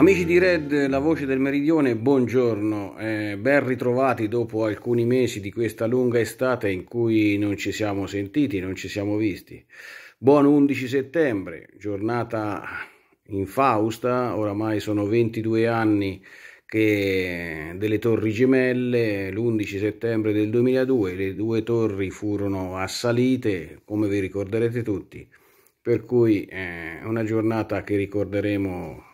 Amici di Red, la voce del meridione, buongiorno, eh, ben ritrovati dopo alcuni mesi di questa lunga estate in cui non ci siamo sentiti, non ci siamo visti. Buon 11 settembre, giornata infausta, oramai sono 22 anni che delle Torri Gemelle, l'11 settembre del 2002, le due torri furono assalite, come vi ricorderete tutti, per cui eh, è eh, una giornata che ricorderemo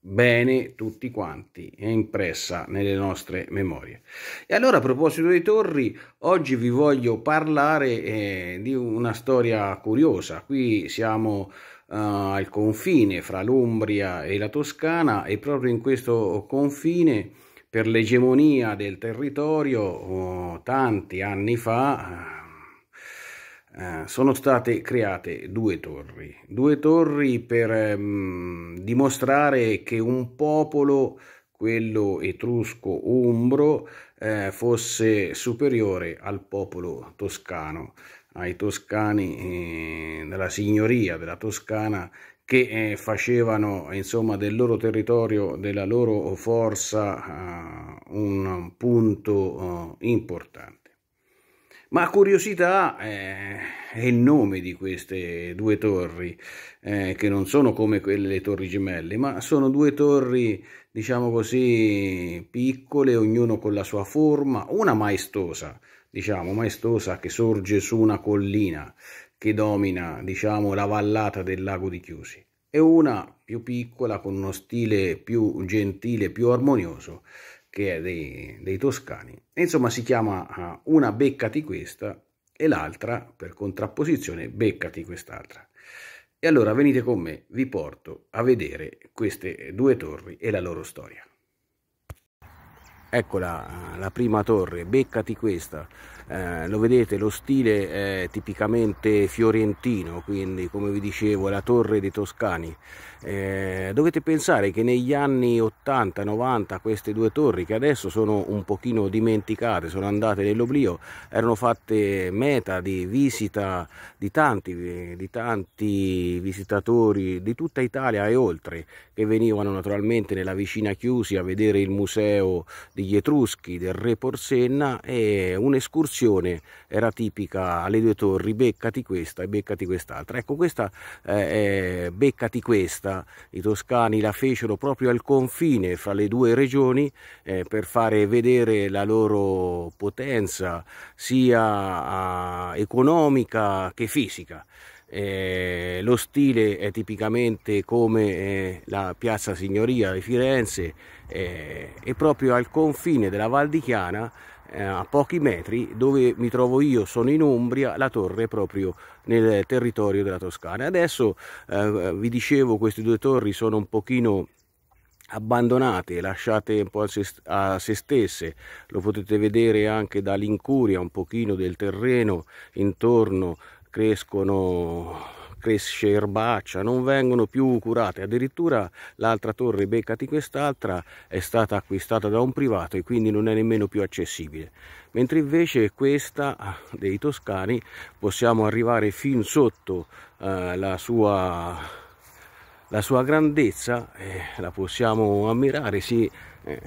bene tutti quanti, è impressa nelle nostre memorie. E allora a proposito dei torri, oggi vi voglio parlare eh, di una storia curiosa. Qui siamo uh, al confine fra l'Umbria e la Toscana e proprio in questo confine per l'egemonia del territorio oh, tanti anni fa eh, sono state create due torri, due torri per ehm, dimostrare che un popolo, quello etrusco umbro, eh, fosse superiore al popolo toscano, ai toscani eh, della signoria della Toscana che eh, facevano insomma del loro territorio, della loro forza eh, un punto importante. Ma curiosità eh, è il nome di queste due torri, eh, che non sono come quelle delle torri gemelle, ma sono due torri, diciamo così, piccole, ognuno con la sua forma, una maestosa, diciamo, maestosa che sorge su una collina che domina, diciamo, la vallata del lago di Chiusi, e una più piccola con uno stile più gentile, più armonioso, che è dei, dei toscani. E insomma si chiama ah, una beccati questa e l'altra, per contrapposizione, beccati quest'altra. E allora venite con me, vi porto a vedere queste due torri e la loro storia. Eccola la prima torre, beccati questa, eh, lo vedete lo stile è tipicamente fiorentino, quindi come vi dicevo la torre dei toscani, eh, dovete pensare che negli anni 80-90 queste due torri che adesso sono un pochino dimenticate, sono andate nell'oblio, erano fatte meta di visita di tanti, di tanti visitatori di tutta Italia e oltre che venivano naturalmente nella vicina Chiusi a vedere il museo degli Etruschi, del Re Porsenna e un'escursione era tipica alle due torri, beccati questa e beccati quest'altra. Ecco questa eh, è beccati questa conquista i toscani la fecero proprio al confine fra le due regioni eh, per fare vedere la loro potenza sia ah, economica che fisica. Eh, lo stile è tipicamente come eh, la piazza Signoria di Firenze eh, e proprio al confine della Val di Chiana eh, a pochi metri, dove mi trovo io sono in Umbria, la torre è proprio nel territorio della Toscana. Adesso eh, vi dicevo queste due torri sono un pochino abbandonate, lasciate un po' a se, stesse, lo potete vedere anche dall'incuria un pochino del terreno intorno crescono pesce erbaccia, non vengono più curate, addirittura l'altra torre beccati quest'altra è stata acquistata da un privato e quindi non è nemmeno più accessibile, mentre invece questa ah, dei toscani possiamo arrivare fin sotto eh, la sua la sua grandezza eh, la possiamo ammirare, si, eh,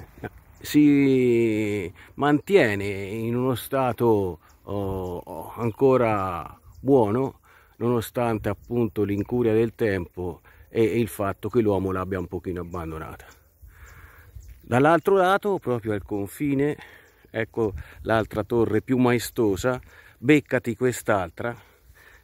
si, mantiene in uno stato oh, oh ancora buono nonostante appunto l'incuria del tempo e il fatto che l'uomo l'abbia un pochino abbandonata. Dall'altro lato, proprio al confine, ecco l'altra torre più maestosa, beccati quest'altra,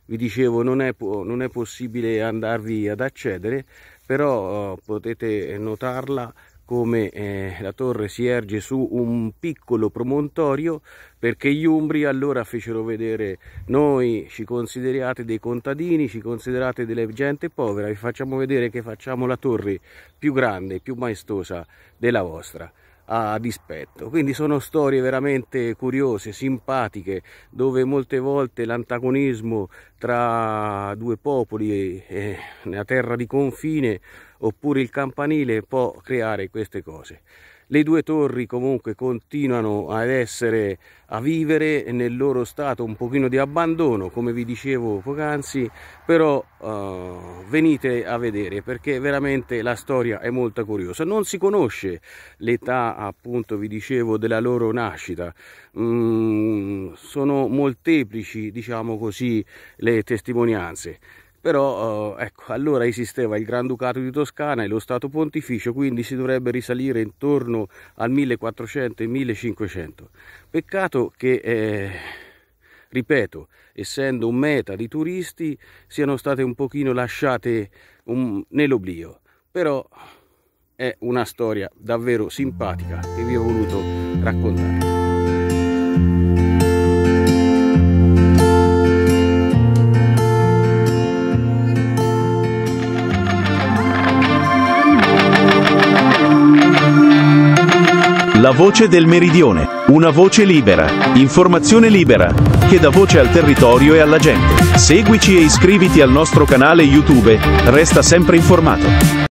vi dicevo non è, non è possibile andarvi ad accedere, però oh, potete notarla come eh, la torre si erge su un piccolo promontorio perché gli umbri allora fecero vedere noi ci considerate dei contadini, ci considerate delle gente povera, vi facciamo vedere che facciamo la torre più grande, più maestosa della vostra a dispetto. Quindi sono storie veramente curiose, simpatiche, dove molte volte l'antagonismo tra due popoli eh, nella terra di confine oppure il campanile può creare queste cose. Le due torri comunque continuano ad essere a vivere nel loro stato un pochino di abbandono, come vi dicevo poc'anzi, però uh, venite a vedere perché veramente la storia è molto curiosa. Non si conosce l'età, appunto, vi dicevo, della loro nascita. Mm, sono molteplici, diciamo così, le testimonianze però eh, ecco allora esisteva il Granducato di Toscana e lo Stato Pontificio quindi si dovrebbe risalire intorno al 1400 1500 peccato che eh, ripeto essendo un meta di turisti siano state un pochino lasciate un... nell'oblio però è una storia davvero simpatica che vi ho voluto raccontare La voce del meridione, una voce libera, informazione libera, che dà voce al territorio e alla gente. Seguici e iscriviti al nostro canale YouTube, resta sempre informato.